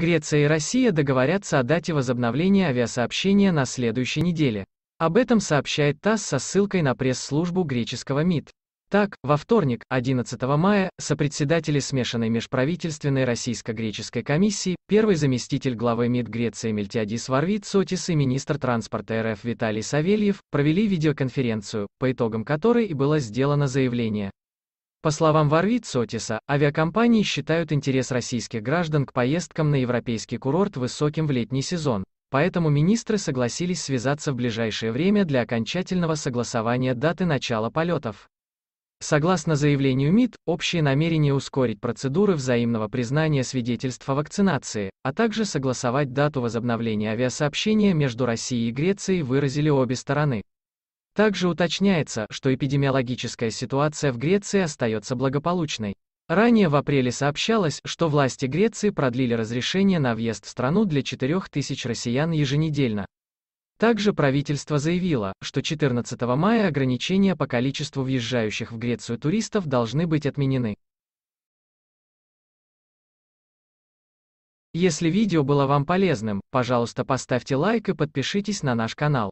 Греция и Россия договорятся о дате возобновления авиасообщения на следующей неделе. Об этом сообщает ТАСС со ссылкой на пресс-службу греческого МИД. Так, во вторник, 11 мая, сопредседатели смешанной межправительственной российско-греческой комиссии, первый заместитель главы МИД Греции Мельтиадис Варвит Сотис и министр транспорта РФ Виталий Савельев провели видеоконференцию, по итогам которой и было сделано заявление. По словам Варвит Сотиса, авиакомпании считают интерес российских граждан к поездкам на европейский курорт высоким в летний сезон, поэтому министры согласились связаться в ближайшее время для окончательного согласования даты начала полетов. Согласно заявлению МИД, общие намерения ускорить процедуры взаимного признания свидетельств о вакцинации, а также согласовать дату возобновления авиасообщения между Россией и Грецией выразили обе стороны. Также уточняется, что эпидемиологическая ситуация в Греции остается благополучной. Ранее в апреле сообщалось, что власти Греции продлили разрешение на въезд в страну для 4000 россиян еженедельно. Также правительство заявило, что 14 мая ограничения по количеству въезжающих в Грецию туристов должны быть отменены. Если видео было вам полезным, пожалуйста поставьте лайк и подпишитесь на наш канал.